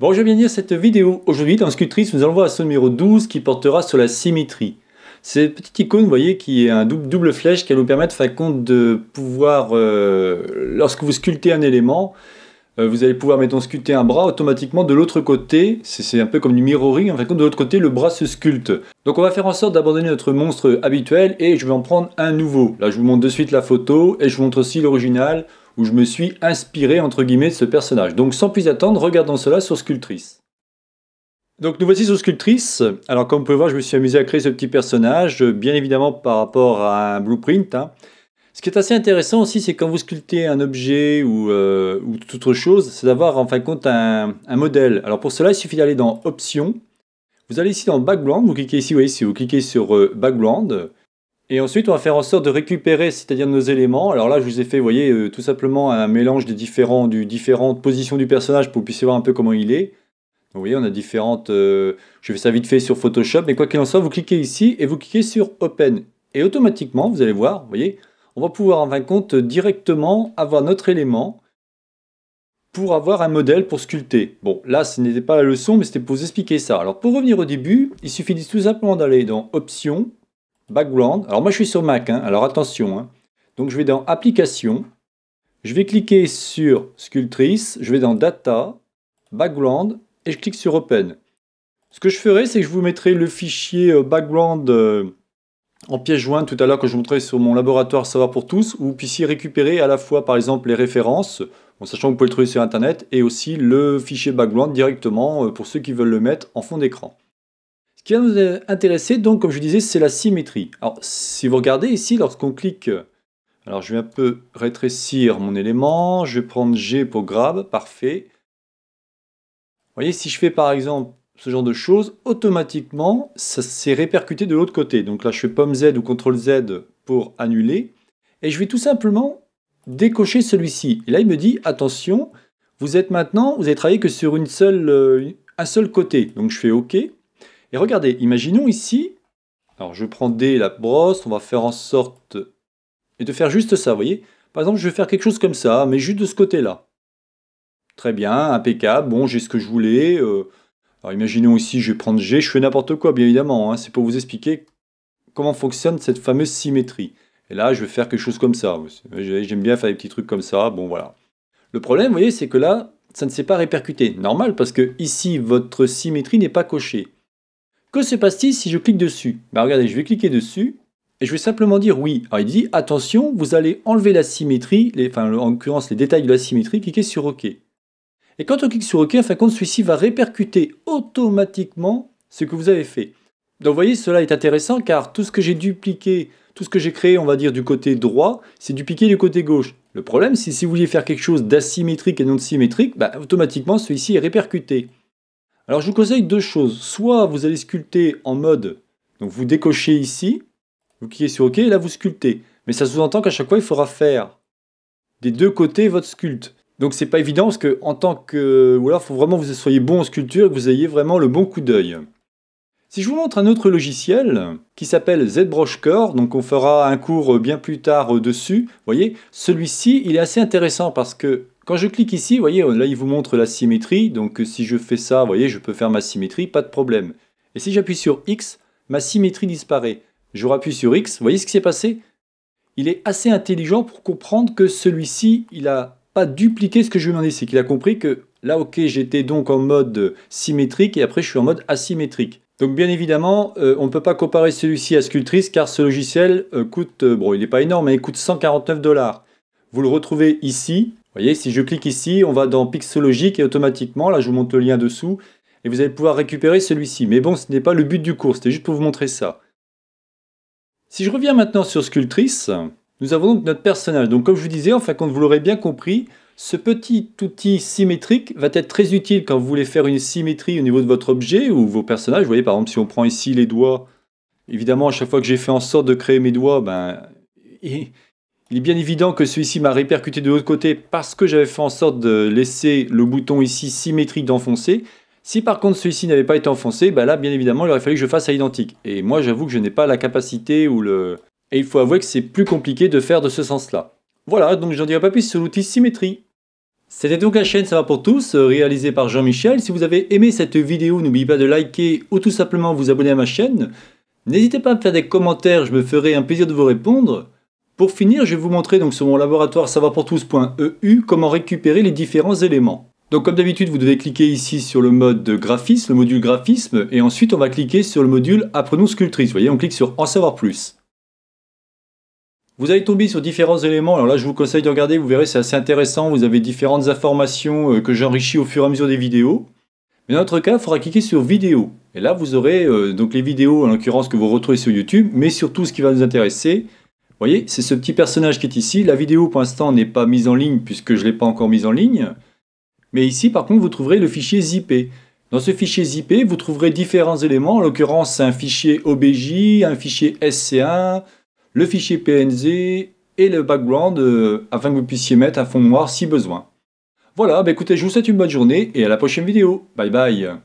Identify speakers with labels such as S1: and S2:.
S1: Bonjour, bienvenue à cette vidéo. Aujourd'hui, dans Sculptrice, nous allons voir ce numéro 12 qui portera sur la symétrie. C'est petite icône, vous voyez, qui est un double, double flèche qui va nous permettre, faire compte, de pouvoir, euh, lorsque vous sculptez un élément, euh, vous allez pouvoir, mettons, sculpter un bras automatiquement de l'autre côté. C'est un peu comme du mirroring, en fin de compte, de l'autre côté, le bras se sculpte. Donc on va faire en sorte d'abandonner notre monstre habituel et je vais en prendre un nouveau. Là, je vous montre de suite la photo et je vous montre aussi l'original où je me suis inspiré entre guillemets de ce personnage. Donc sans plus attendre, regardons cela sur Sculptrice. Donc nous voici sur Sculptrice. Alors comme vous pouvez voir, je me suis amusé à créer ce petit personnage, bien évidemment par rapport à un blueprint. Hein. Ce qui est assez intéressant aussi, c'est quand vous sculptez un objet ou, euh, toute autre chose, c'est d'avoir en fin de compte un, un modèle. Alors pour cela, il suffit d'aller dans Options. Vous allez ici dans Background, vous cliquez ici, vous voyez, si vous cliquez sur euh, Background, et ensuite, on va faire en sorte de récupérer, c'est-à-dire nos éléments. Alors là, je vous ai fait, vous voyez, euh, tout simplement un mélange des différents, du, différentes positions du personnage pour que vous puissiez voir un peu comment il est. vous voyez, on a différentes... Euh, je vais ça vite fait sur Photoshop, mais quoi qu'il en soit, vous cliquez ici et vous cliquez sur Open. Et automatiquement, vous allez voir, vous voyez, on va pouvoir en fin de compte directement avoir notre élément pour avoir un modèle pour sculpter. Bon, là, ce n'était pas la leçon, mais c'était pour vous expliquer ça. Alors, pour revenir au début, il suffit tout simplement d'aller dans Options, Background. Alors moi je suis sur Mac, hein. alors attention. Hein. Donc je vais dans Applications, je vais cliquer sur Sculptrice, je vais dans Data, Background et je clique sur Open. Ce que je ferai, c'est que je vous mettrai le fichier euh, background euh, en pièce jointe tout à l'heure que je vous montrais sur mon laboratoire Savoir pour tous, où vous puissiez récupérer à la fois par exemple les références, en sachant que vous pouvez le trouver sur internet, et aussi le fichier background directement euh, pour ceux qui veulent le mettre en fond d'écran qui va nous intéresser, donc, comme je disais, c'est la symétrie. Alors, si vous regardez ici, lorsqu'on clique, euh, alors je vais un peu rétrécir mon élément, je vais prendre G pour grab, parfait. Vous voyez, si je fais par exemple ce genre de choses, automatiquement, ça s'est répercuté de l'autre côté. Donc là, je fais pomme Z ou CTRL Z pour annuler. Et je vais tout simplement décocher celui-ci. Et là, il me dit, attention, vous êtes maintenant, vous avez travaillé que sur une seule, euh, un seul côté. Donc je fais OK. Et regardez, imaginons ici, alors je prends D la brosse, on va faire en sorte et de faire juste ça, vous voyez Par exemple, je vais faire quelque chose comme ça, mais juste de ce côté-là. Très bien, impeccable, bon, j'ai ce que je voulais. Euh, alors imaginons ici, je vais prendre G, je fais n'importe quoi, bien évidemment, hein, c'est pour vous expliquer comment fonctionne cette fameuse symétrie. Et là, je vais faire quelque chose comme ça. J'aime bien faire des petits trucs comme ça, bon voilà. Le problème, vous voyez, c'est que là, ça ne s'est pas répercuté. Normal, parce que ici, votre symétrie n'est pas cochée. Que se passe-t-il si je clique dessus bah, regardez, je vais cliquer dessus et je vais simplement dire oui. Alors il dit attention, vous allez enlever la symétrie, enfin en l'occurrence les détails de la symétrie, cliquez sur OK. Et quand on clique sur OK, en fin de compte, celui-ci va répercuter automatiquement ce que vous avez fait. Donc vous voyez, cela est intéressant car tout ce que j'ai dupliqué, tout ce que j'ai créé, on va dire, du côté droit, c'est dupliqué du côté gauche. Le problème, c'est si vous vouliez faire quelque chose d'asymétrique et non symétrique, bah, automatiquement, celui-ci est répercuté. Alors je vous conseille deux choses. Soit vous allez sculpter en mode, donc vous décochez ici, vous cliquez sur OK, et là vous sculptez. Mais ça sous-entend qu'à chaque fois, il faudra faire des deux côtés votre sculpte. Donc c'est pas évident parce que en tant que... Ou alors il faut vraiment que vous soyez bon en sculpture et que vous ayez vraiment le bon coup d'œil. Si je vous montre un autre logiciel qui s'appelle ZBrush Core, donc on fera un cours bien plus tard euh, dessus, vous voyez, celui-ci il est assez intéressant parce que quand je clique ici, vous voyez, là, il vous montre la symétrie. Donc, euh, si je fais ça, vous voyez, je peux faire ma symétrie, pas de problème. Et si j'appuie sur X, ma symétrie disparaît. Je rappuie sur X, vous voyez ce qui s'est passé Il est assez intelligent pour comprendre que celui-ci, il n'a pas dupliqué ce que je lui demandais. C'est qu'il a compris que là, ok, j'étais donc en mode symétrique et après, je suis en mode asymétrique. Donc bien évidemment, euh, on ne peut pas comparer celui-ci à Sculptrice car ce logiciel euh, coûte, bon il n'est pas énorme, mais hein, il coûte 149 dollars. Vous le retrouvez ici, vous voyez, si je clique ici, on va dans Pixologique et automatiquement, là je vous montre le lien dessous, et vous allez pouvoir récupérer celui-ci. Mais bon, ce n'est pas le but du cours, c'était juste pour vous montrer ça. Si je reviens maintenant sur Sculptrice, nous avons donc notre personnage. Donc comme je vous disais, enfin quand vous l'aurez bien compris, ce petit outil symétrique va être très utile quand vous voulez faire une symétrie au niveau de votre objet ou vos personnages. Vous voyez par exemple si on prend ici les doigts, évidemment à chaque fois que j'ai fait en sorte de créer mes doigts, ben, il est bien évident que celui-ci m'a répercuté de l'autre côté parce que j'avais fait en sorte de laisser le bouton ici symétrique d'enfoncer. Si par contre celui-ci n'avait pas été enfoncé, bah là bien évidemment il aurait fallu que je fasse à identique. Et moi j'avoue que je n'ai pas la capacité ou le... Et il faut avouer que c'est plus compliqué de faire de ce sens-là. Voilà, donc j'en dirai pas plus sur l'outil symétrie. C'était donc la chaîne Ça va pour tous, euh, réalisée par Jean-Michel. Si vous avez aimé cette vidéo, n'oubliez pas de liker ou tout simplement vous abonner à ma chaîne. N'hésitez pas à me faire des commentaires, je me ferai un plaisir de vous répondre. Pour finir, je vais vous montrer donc sur mon laboratoire tous.eu e comment récupérer les différents éléments. Donc comme d'habitude, vous devez cliquer ici sur le mode graphisme, le module graphisme, et ensuite on va cliquer sur le module Apprenons sculptrice. Vous voyez, on clique sur En savoir plus. Vous allez tomber sur différents éléments, alors là je vous conseille de regarder, vous verrez c'est assez intéressant, vous avez différentes informations euh, que j'enrichis au fur et à mesure des vidéos. Mais dans notre cas, il faudra cliquer sur vidéo. Et là vous aurez euh, donc les vidéos en l'occurrence que vous retrouvez sur YouTube, mais surtout ce qui va nous intéresser, vous voyez, c'est ce petit personnage qui est ici. La vidéo, pour l'instant, n'est pas mise en ligne puisque je ne l'ai pas encore mise en ligne. Mais ici, par contre, vous trouverez le fichier ZIP. Dans ce fichier ZIP, vous trouverez différents éléments. En l'occurrence, un fichier OBJ, un fichier SC1, le fichier PNZ et le background euh, afin que vous puissiez mettre un fond noir si besoin. Voilà, bah, écoutez, je vous souhaite une bonne journée et à la prochaine vidéo. Bye bye